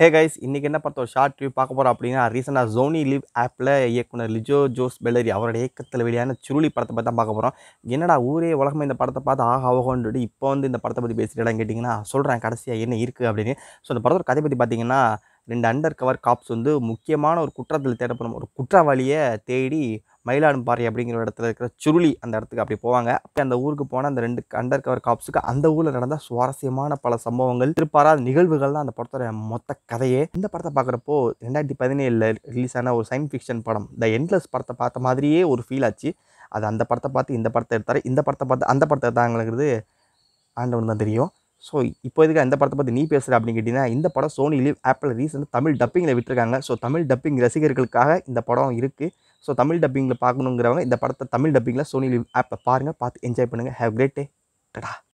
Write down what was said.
hey guys இன்றைக்கி என்ன பார்த்த ஒரு ஷார்ட் ரிவ்யூ பார்க்க போகிறோம் அப்படின்னா ரீசெண்டாக ஜோனி லிவ் ஆப்பில் இயக்குனர் லிஜோ ஜோஸ் பெல்லரி அவரோட இயக்கத்தில் வெளியான சுருளி படத்தை பற்றி தான் பார்க்க போகிறோம் என்னடா ஊரே உலகம் இந்த படத்தை பார்த்து ஆக ஆகோன்ட்டு இப்போ வந்து இந்த படத்தை பற்றி பேசிட்டாலும் கேட்டிங்கன்னா சொல்கிறேன் கடைசியாக என்ன இருக்குது அப்படின்னு ஸோ அந்த படத்தோட கதை பற்றி பார்த்திங்கன்னா ரெண்டு அண்டர் கவர் காப்ஸ் வந்து முக்கியமான ஒரு குற்றத்தில் தேடப்படும் ஒரு குற்றவாளியை தேடி மயிலாடும்பாறை அப்படிங்கிற இடத்துல இருக்கிற சுருளி அந்த இடத்துக்கு அப்படி போவாங்க அப்படி அந்த ஊருக்கு போனால் அந்த ரெண்டு அண்டர் கவர் காப்ஸுக்கு அந்த ஊரில் நடந்த சுவாரஸ்யமான பல சம்பவங்கள் திருப்பாராத நிகழ்வுகள் தான் அந்த படத்தோட மொத்த கதையே இந்த படத்தை பார்க்குறப்போ ரெண்டாயிரத்தி பதினேழில் ரிலீஸ் ஆன ஒரு சயின்ஸ் ஃபிக்ஷன் படம் த என்லஸ் படத்தை பார்த்த மாதிரியே ஒரு ஃபீல் ஆச்சு அது அந்த படத்தை பார்த்து இந்த படத்தை எடுத்தார் இந்த படத்தை பார்த்து அந்த படத்தை எடுத்தாங்கிறது ஆண்டவன் தான் தெரியும் ஸோ இப்போ இதுக்கு இந்த படத்தை பற்றி நீ பேசுகிற அப்படின்னு கேட்டிங்கன்னா இந்த படம் சோனி லீவ் ஆப்பிள் ரீசெண்ட் தமிழ் டப்பிங்கில் விட்டுருக்காங்க ஸோ தமிழ் டப்பிங் ரசிகர்களுக்காக இந்த படம் இருக்குது ஸோ தமிழ் டப்பிங்கில் பார்க்கணுங்கிறவங்க இந்த படத்தை தமிழ் டப்பிங்கில் சோனி லிவ் ஆப்பை பாருங்கள் பார்த்து என்ஜாய் பண்ணுங்கள் ஹேவ் கிரேட் டே டடா